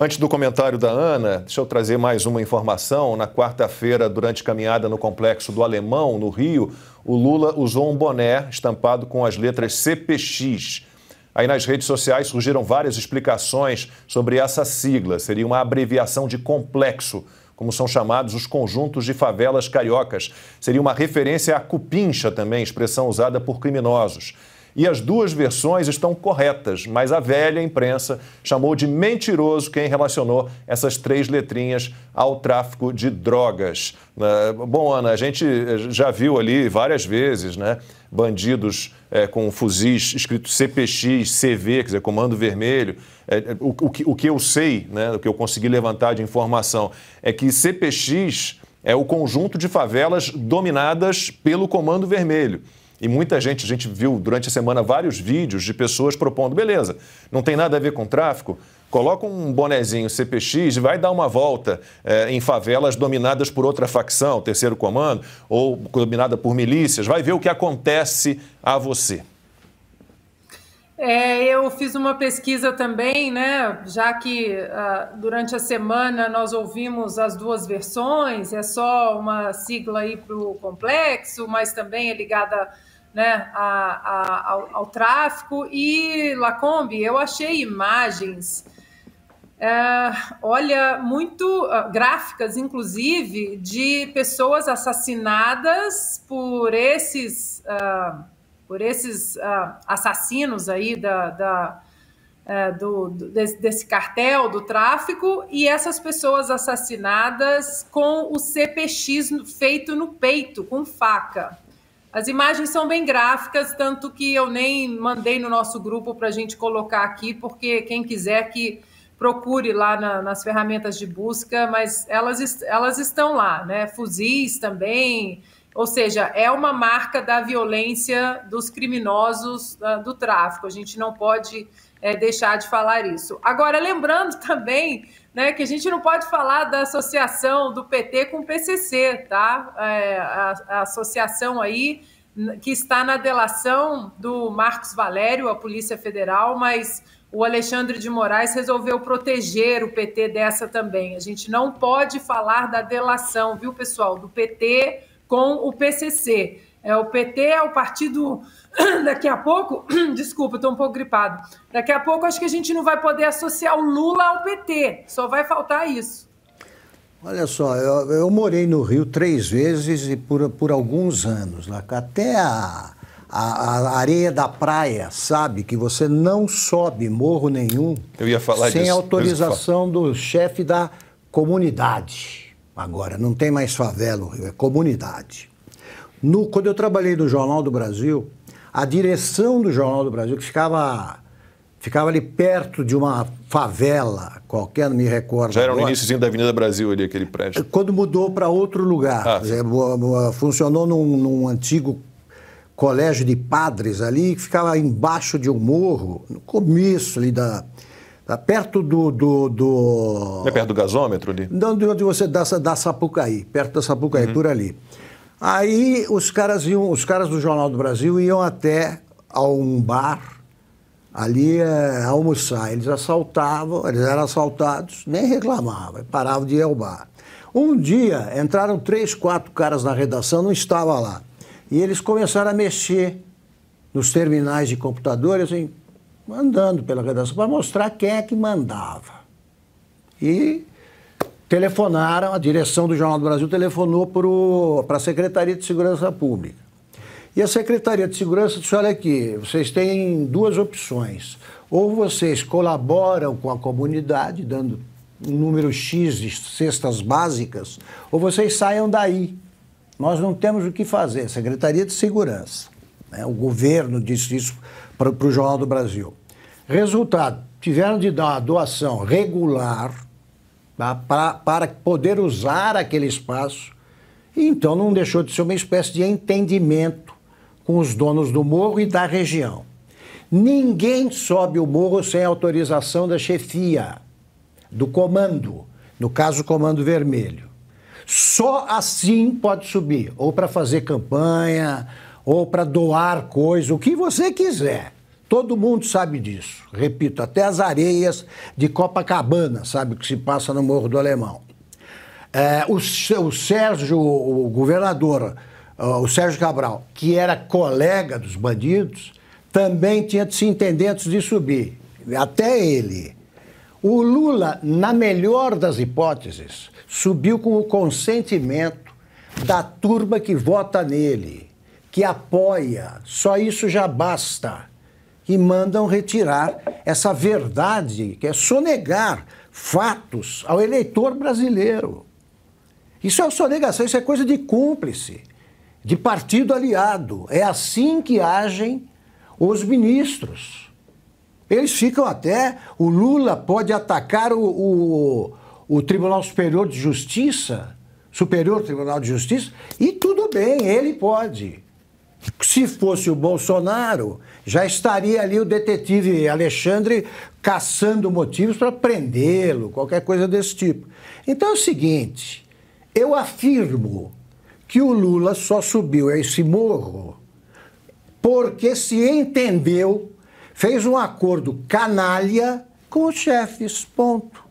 Antes do comentário da Ana, deixa eu trazer mais uma informação. Na quarta-feira, durante caminhada no complexo do Alemão, no Rio, o Lula usou um boné estampado com as letras CPX. Aí nas redes sociais surgiram várias explicações sobre essa sigla. Seria uma abreviação de complexo, como são chamados os conjuntos de favelas cariocas. Seria uma referência à cupincha também, expressão usada por criminosos e as duas versões estão corretas, mas a velha imprensa chamou de mentiroso quem relacionou essas três letrinhas ao tráfico de drogas. Ah, bom, Ana, a gente eh, já viu ali várias vezes, né? Bandidos é, com fuzis escrito CPX, CV, quer dizer, Comando Vermelho. É, o, o, que, o que eu sei, né, o que eu consegui levantar de informação, é que CPX é o conjunto de favelas dominadas pelo Comando Vermelho. E muita gente, a gente viu durante a semana vários vídeos de pessoas propondo, beleza, não tem nada a ver com tráfico, coloca um bonezinho CPX e vai dar uma volta é, em favelas dominadas por outra facção, terceiro comando, ou dominada por milícias, vai ver o que acontece a você. É, eu fiz uma pesquisa também, né? Já que uh, durante a semana nós ouvimos as duas versões, é só uma sigla aí para o complexo, mas também é ligada né, a, a, ao, ao, tráfico. E Lacombe, eu achei imagens, é, olha, muito uh, gráficas, inclusive, de pessoas assassinadas por esses ah, por esses uh, assassinos aí da, da uh, do, do, desse, desse, cartel do tráfico e essas pessoas assassinadas com o CPX feito no peito, com faca. As imagens são bem gráficas, tanto que eu nem mandei no nosso grupo para a gente colocar aqui, porque quem quiser que procure lá na, nas ferramentas de busca, mas elas, elas estão lá, né? Fuzis também, ou seja, é uma marca da violência dos criminosos ah, do tráfico. A gente não pode é, deixar de falar isso. Agora, lembrando também né, que a gente não pode falar da associação do PT com o PCC, tá? É, a, a associação aí que está na delação do Marcos Valério, a Polícia Federal, mas o Alexandre de Moraes resolveu proteger o PT dessa também. A gente não pode falar da delação, viu, pessoal, do PT com o PCC. É, o PT é o partido. Daqui a pouco, desculpa, estou um pouco gripado. Daqui a pouco acho que a gente não vai poder associar o Lula ao PT. Só vai faltar isso. Olha só, eu, eu morei no Rio três vezes e por, por alguns anos. Lá, até a, a, a, areia da praia, sabe? Que você não sobe morro nenhum sem disso. autorização do chefe da comunidade. Agora, não tem mais favela no Rio, é comunidade. No, quando eu trabalhei no Jornal do Brasil, a direção do Jornal do Brasil, que ficava, ficava ali perto de uma favela qualquer, não me recordo. Já era no iníciozinho da Avenida Brasil ali, aquele prédio. Quando mudou para outro lugar. Ah. funcionou num, num antigo colégio de padres ali, que ficava embaixo de um morro, no começo ali da, Tá perto do. do, do... É perto do gasômetro ali? Não, de onde você dá, dá Sapucaí, perto da Sapucaí, uhum. por ali. Aí os caras iam, os caras do Jornal do Brasil iam até a um bar ali é, almoçar. Eles assaltavam, eles eram assaltados, nem reclamavam, paravam de ir ao bar. Um dia entraram três, quatro caras na redação, não estava lá. E eles começaram a mexer nos terminais de computadores, assim, andando pela redação para mostrar quem é que mandava. E telefonaram, a direção do Jornal do Brasil telefonou para a Secretaria de Segurança Pública. E a Secretaria de Segurança disse: olha aqui, vocês têm duas opções. Ou vocês colaboram com a comunidade, dando um número X de cestas básicas, ou vocês saiam daí. Nós não temos o que fazer. Secretaria de Segurança. Né? O governo disse isso para o Jornal do Brasil. Resultado, tiveram de dar uma doação regular tá, pra, para poder usar aquele espaço. E então não deixou de ser uma espécie de entendimento com os donos do morro e da região. Ninguém sobe o morro sem autorização da chefia, do comando, no caso, Comando Vermelho. Só assim pode subir, ou para fazer campanha, ou para doar coisa, o que você quiser. Todo mundo sabe disso. Repito, até as areias de Copacabana sabe o que se passa no Morro do Alemão. É, o, o Sérgio, o governador, o Sérgio Cabral, que era colega dos bandidos, também tinha de se entender antes de subir. Até ele. O Lula, na melhor das hipóteses, subiu com o consentimento da turma que vota nele, que apoia. Só isso já basta e mandam retirar essa verdade, que é sonegar fatos ao eleitor brasileiro. Isso é sonegação, isso é coisa de cúmplice, de partido aliado. É assim que agem os ministros. Eles ficam até. O Lula pode atacar o, o, o Tribunal Superior de Justiça, Superior Tribunal de Justiça, e tudo bem, ele pode. Se fosse o Bolsonaro, já estaria ali o detetive Alexandre caçando motivos para prendê-lo, qualquer coisa desse tipo. Então é o seguinte: eu afirmo que o Lula só subiu esse morro porque se entendeu, fez um acordo canalha com os chefes. Ponto.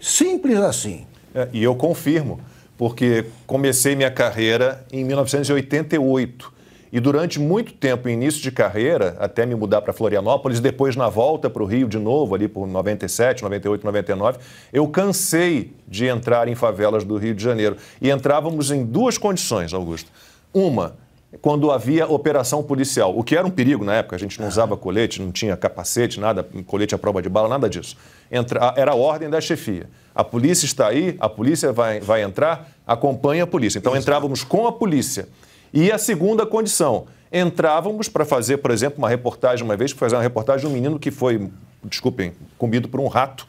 Simples assim. É, e eu confirmo, porque comecei minha carreira em 1988 e durante muito tempo, início de carreira, até me mudar para Florianópolis, depois na volta para o Rio de novo, ali por 97, 98, 99, eu cansei de entrar em favelas do Rio de Janeiro. E entrávamos em duas condições, Augusto. Uma, quando havia operação policial, o que era um perigo na época, a gente não ah. usava colete, não tinha capacete, nada, colete à prova de bala, nada disso. Entra, era a ordem da chefia. A polícia está aí, a polícia vai, vai entrar, acompanha a polícia. Então entrávamos com a polícia. E a segunda condição, entrávamos para fazer, por exemplo, uma reportagem, uma vez, fazer uma reportagem de um menino que foi, desculpem, comido por um rato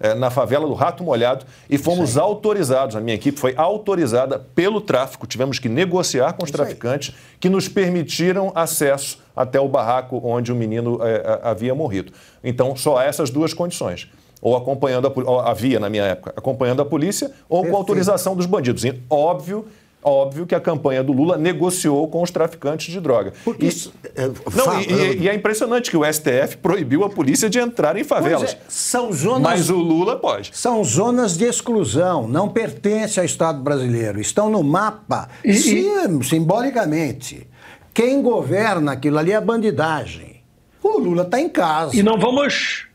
eh, na favela do Rato Molhado e fomos autorizados, a minha equipe foi autorizada pelo tráfico, tivemos que negociar com os Isso traficantes aí. que nos permitiram acesso até o barraco onde o menino é, havia morrido. Então, só essas duas condições. Ou acompanhando a, ou havia na minha época, acompanhando a polícia ou Perfeito. com autorização dos bandidos. E, óbvio óbvio que a campanha do Lula negociou com os traficantes de droga. Porque isso. É, não, e, e, é impressionante que o STF proibiu a polícia de entrar em favelas. É, são zonas. Mas o Lula pode. São zonas de exclusão, não pertencem ao Estado brasileiro. Estão no mapa, e, sim, simbolicamente. Quem governa aquilo ali é a bandidagem. O Lula está em casa. E não vamos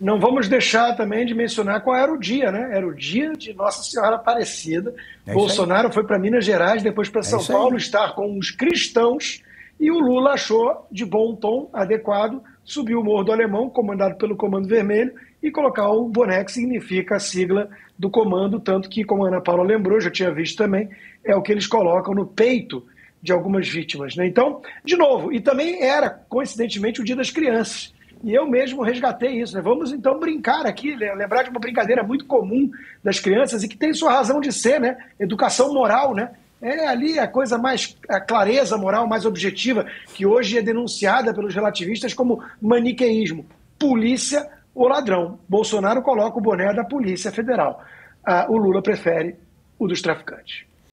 não vamos deixar também de mencionar qual era o dia, né? Era o dia de Nossa Senhora Aparecida. É Bolsonaro foi para Minas Gerais, depois para é São Paulo, estar com os cristãos. E o Lula achou de bom tom, adequado, subir o Morro do Alemão, comandado pelo Comando Vermelho, e colocar o boné que significa a sigla do comando, tanto que, como a Ana Paula lembrou, já tinha visto também, é o que eles colocam no peito de algumas vítimas. Né? Então, de novo, e também era, coincidentemente, o Dia das Crianças. E eu mesmo resgatei isso. Né? Vamos então brincar aqui, lembrar de uma brincadeira muito comum das crianças e que tem sua razão de ser, né? Educação moral, né? É ali a coisa mais, a clareza moral mais objetiva, que hoje é denunciada pelos relativistas como maniqueísmo. Polícia ou ladrão. Bolsonaro coloca o boné da Polícia Federal. Ah, o Lula prefere o dos traficantes.